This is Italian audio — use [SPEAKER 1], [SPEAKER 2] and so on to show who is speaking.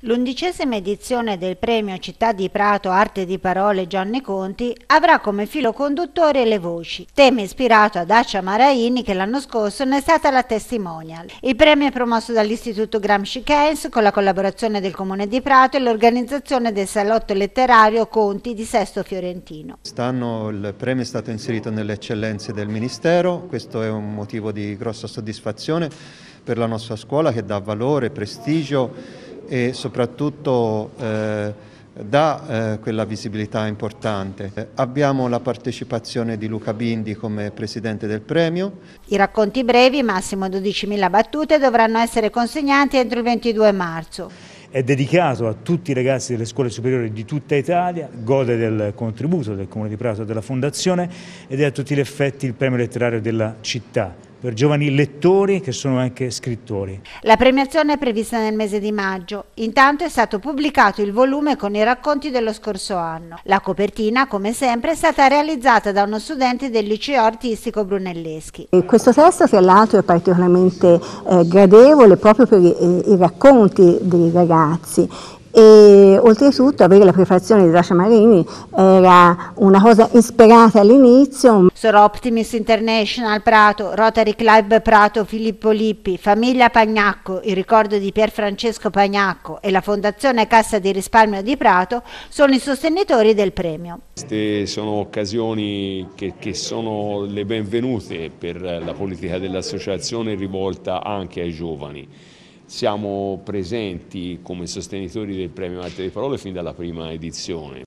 [SPEAKER 1] L'undicesima edizione del premio Città di Prato Arte di Parole Gianni Conti avrà come filo conduttore le voci, tema ispirato ad Accia Maraini che l'anno scorso ne è stata la testimonial. Il premio è promosso dall'Istituto Gramsci Keynes con la collaborazione del Comune di Prato e l'organizzazione del Salotto Letterario Conti di Sesto Fiorentino.
[SPEAKER 2] Quest'anno il premio è stato inserito nelle eccellenze del Ministero, questo è un motivo di grossa soddisfazione per la nostra scuola che dà valore, e prestigio e soprattutto eh, dà eh, quella visibilità importante. abbiamo la partecipazione di Luca Bindi come presidente del premio.
[SPEAKER 1] I racconti brevi, massimo 12.000 battute, dovranno essere consegnati entro il 22 marzo.
[SPEAKER 3] È dedicato a tutti i ragazzi delle scuole superiori di tutta Italia, gode del contributo del Comune di Prato e della Fondazione ed è a tutti gli effetti il premio letterario della città per giovani lettori che sono anche scrittori.
[SPEAKER 1] La premiazione è prevista nel mese di maggio. Intanto è stato pubblicato il volume con i racconti dello scorso anno. La copertina, come sempre, è stata realizzata da uno studente del liceo artistico Brunelleschi.
[SPEAKER 4] Questo testo, tra l'altro, è particolarmente eh, gradevole proprio per i, eh, i racconti dei ragazzi e oltretutto avere la preparazione di Dacia Marini era una cosa ispirata all'inizio.
[SPEAKER 1] Sono Optimist International Prato, Rotary Club Prato Filippo Lippi, Famiglia Pagnacco, il ricordo di Pier Francesco Pagnacco e la Fondazione Cassa di Risparmio di Prato sono i sostenitori del premio.
[SPEAKER 5] Queste sono occasioni che, che sono le benvenute per la politica dell'associazione rivolta anche ai giovani. Siamo presenti come sostenitori del premio Arte di Parole fin dalla prima edizione.